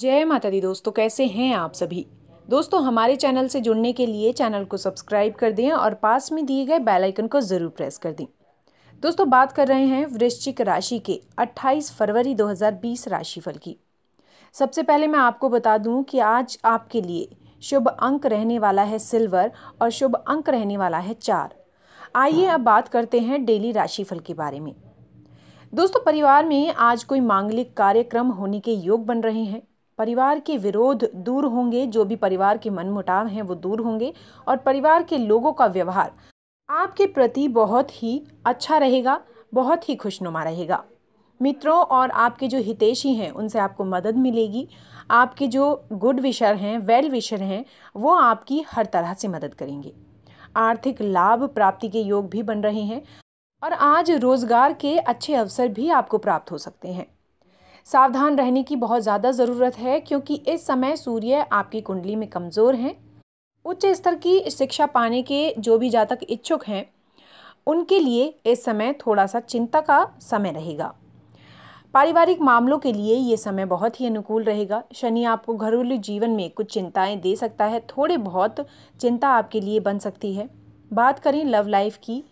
जय माता दी दोस्तों कैसे हैं आप सभी दोस्तों हमारे चैनल से जुड़ने के लिए चैनल को सब्सक्राइब कर दें और पास में दिए गए बेल आइकन को ज़रूर प्रेस कर दें दोस्तों बात कर रहे हैं वृश्चिक राशि के 28 फरवरी 2020 राशिफल की सबसे पहले मैं आपको बता दूं कि आज आपके लिए शुभ अंक रहने वाला है सिल्वर और शुभ अंक रहने वाला है चार आइए अब बात करते हैं डेली राशिफल के बारे में दोस्तों परिवार में आज कोई मांगलिक कार्यक्रम होने के योग बन रहे हैं परिवार के विरोध दूर होंगे जो भी परिवार के मनमुटाव हैं वो दूर होंगे और परिवार के लोगों का व्यवहार आपके प्रति बहुत ही अच्छा रहेगा बहुत ही खुशनुमा रहेगा मित्रों और आपके जो हितेशी हैं उनसे आपको मदद मिलेगी आपके जो गुड विशर हैं वेल विशर हैं वो आपकी हर तरह से मदद करेंगे आर्थिक लाभ प्राप्ति के योग भी बन रहे हैं और आज रोजगार के अच्छे अवसर भी आपको प्राप्त हो सकते हैं सावधान रहने की बहुत ज़्यादा ज़रूरत है क्योंकि इस समय सूर्य आपकी कुंडली में कमज़ोर हैं उच्च स्तर की शिक्षा पाने के जो भी जातक इच्छुक हैं उनके लिए इस समय थोड़ा सा चिंता का समय रहेगा पारिवारिक मामलों के लिए ये समय बहुत ही अनुकूल रहेगा शनि आपको घरेलू जीवन में कुछ चिंताएं दे सकता है थोड़े बहुत चिंता आपके लिए बन सकती है बात करें लव लाइफ की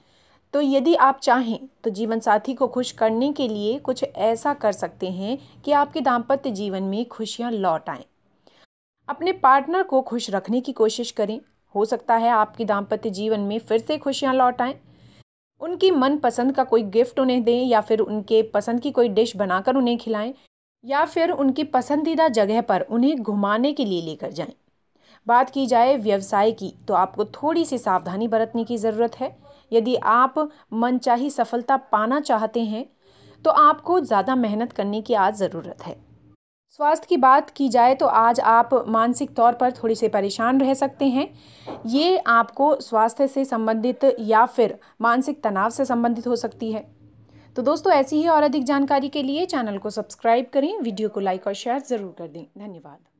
तो यदि आप चाहें तो जीवन साथी को खुश करने के लिए कुछ ऐसा कर सकते हैं कि आपके दाम्पत्य जीवन में खुशियाँ लौट आएँ अपने पार्टनर को खुश रखने की कोशिश करें हो सकता है आपके दाम्पत्य जीवन में फिर से खुशियाँ लौट आएँ उनकी मनपसंद का कोई गिफ्ट उन्हें दें या फिर उनके पसंद की कोई डिश बनाकर उन्हें खिलाएं या फिर उनकी पसंदीदा जगह पर उन्हें घुमाने के लिए लेकर जाएं बात की जाए व्यवसाय की तो आपको थोड़ी सी सावधानी बरतने की ज़रूरत है यदि आप मनचाही सफलता पाना चाहते हैं तो आपको ज़्यादा मेहनत करने की आज ज़रूरत है स्वास्थ्य की बात की जाए तो आज आप मानसिक तौर पर थोड़ी से परेशान रह सकते हैं ये आपको स्वास्थ्य से संबंधित या फिर मानसिक तनाव से संबंधित हो सकती है तो दोस्तों ऐसी ही और अधिक जानकारी के लिए चैनल को सब्सक्राइब करें वीडियो को लाइक और शेयर ज़रूर कर दें धन्यवाद